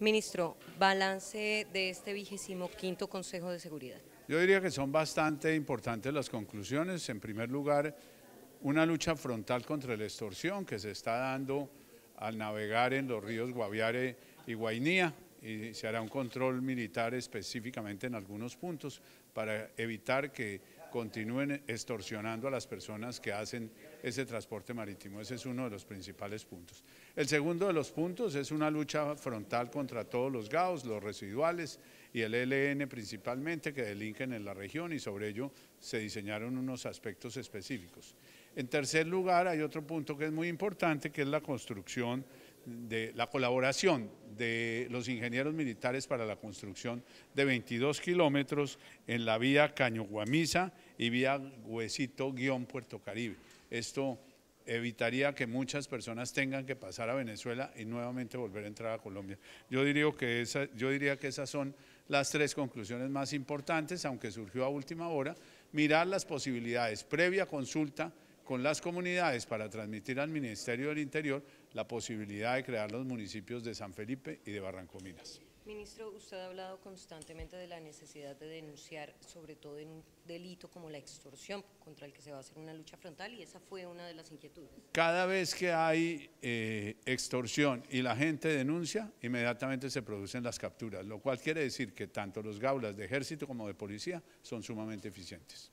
Ministro, balance de este vigésimo quinto Consejo de Seguridad. Yo diría que son bastante importantes las conclusiones. En primer lugar, una lucha frontal contra la extorsión que se está dando al navegar en los ríos Guaviare y Guainía y se hará un control militar específicamente en algunos puntos para evitar que continúen extorsionando a las personas que hacen ese transporte marítimo. Ese es uno de los principales puntos. El segundo de los puntos es una lucha frontal contra todos los GAOs, los residuales y el ELN principalmente que delinquen en la región y sobre ello se diseñaron unos aspectos específicos. En tercer lugar hay otro punto que es muy importante que es la construcción de la colaboración de los ingenieros militares para la construcción de 22 kilómetros en la vía Caño Guamisa y vía Huesito-Puerto Caribe. Esto evitaría que muchas personas tengan que pasar a Venezuela y nuevamente volver a entrar a Colombia. Yo diría que, yo diría que esas son las tres conclusiones más importantes, aunque surgió a última hora, mirar las posibilidades previa consulta con las comunidades para transmitir al Ministerio del Interior la posibilidad de crear los municipios de San Felipe y de Barrancominas. Ministro, usted ha hablado constantemente de la necesidad de denunciar, sobre todo en un delito como la extorsión, contra el que se va a hacer una lucha frontal, y esa fue una de las inquietudes. Cada vez que hay eh, extorsión y la gente denuncia, inmediatamente se producen las capturas, lo cual quiere decir que tanto los gaulas de ejército como de policía son sumamente eficientes.